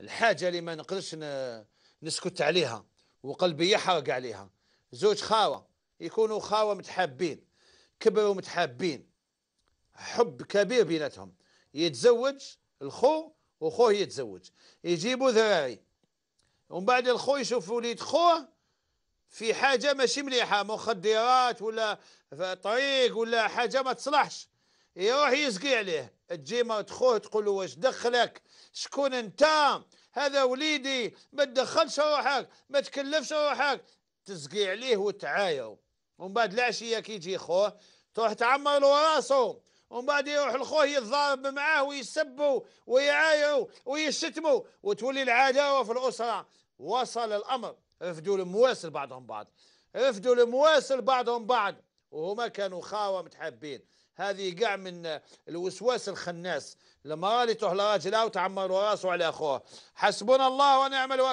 الحاجة اللي ما نقدرش نسكت عليها وقلبي يحرق عليها زوج خاوة يكونوا خاوة متحابين كبروا متحابين حب كبير بيناتهم يتزوج الخو وخوه يتزوج يجيبوا ذراري ومن بعد الخو يشوف وليد خوه في حاجة ماشي مليحة مخدرات ولا طريق ولا حاجة ما تصلحش يروح إيوه، يسقي عليه تجي مرت خوه تقول له واش دخلك شكون انت هذا وليدي ما تدخلش روحك ما تكلفش روحك تسقي عليه وتعاير ومن بعد العشيه كي يجي خوه تروح تعمر له راسه ومن بعد يروح لخوه يتضارب معاه ويسبوا ويعايروا ويشتموا وتولي العداوه في الاسره وصل الامر رفدوا المواسل بعضهم بعض رفدوا المواسل بعضهم بعض وهما كانوا خاوه متحابين هذه كاع من الوسواس الخناس المراه اللي تروح لراجلها وتعمر راسه على اخوه حسبنا الله ونعم الوكيل